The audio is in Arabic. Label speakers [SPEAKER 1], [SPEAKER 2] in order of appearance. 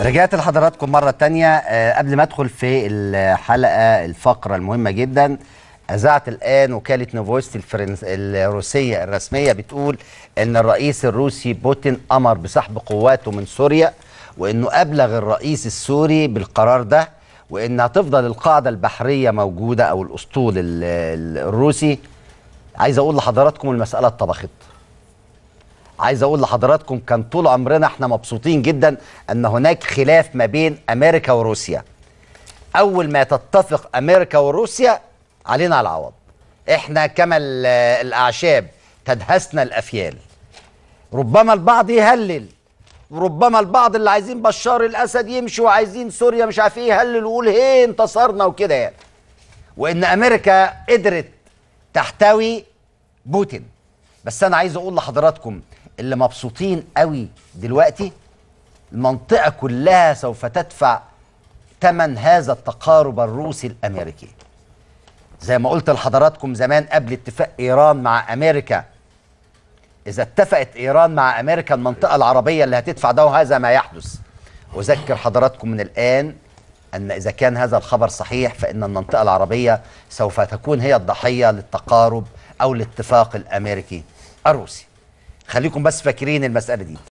[SPEAKER 1] رجعت لحضراتكم مرة تانية آه، قبل ما ادخل في الحلقة الفقرة المهمة جدا أذاعت الآن وكالة نوفويستي الفرنس الروسية الرسمية بتقول أن الرئيس الروسي بوتين أمر بسحب قواته من سوريا وأنه أبلغ الرئيس السوري بالقرار ده وأنها تفضل القاعدة البحرية موجودة أو الأسطول الروسي عايز أقول لحضراتكم المسألة اتطبخت عايز اقول لحضراتكم كان طول عمرنا احنا مبسوطين جدا ان هناك خلاف ما بين امريكا وروسيا اول ما تتفق امريكا وروسيا علينا العوض احنا كما الاعشاب تدهسنا الافيال ربما البعض يهلل وربما البعض اللي عايزين بشار الاسد يمشي وعايزين سوريا مش عارف ايه يهلل ويقول هي انتصرنا وكده يعني وان امريكا قدرت تحتوي بوتين بس انا عايز اقول لحضراتكم اللي مبسوطين قوي دلوقتي المنطقة كلها سوف تدفع ثمن هذا التقارب الروسي الأمريكي زي ما قلت لحضراتكم زمان قبل اتفاق إيران مع أمريكا إذا اتفقت إيران مع أمريكا المنطقة العربية اللي هتدفع ده وهذا ما يحدث أذكر حضراتكم من الآن أن إذا كان هذا الخبر صحيح فإن المنطقة العربية سوف تكون هي الضحية للتقارب أو الاتفاق الأمريكي الروسي خليكم بس فاكرين المساله دي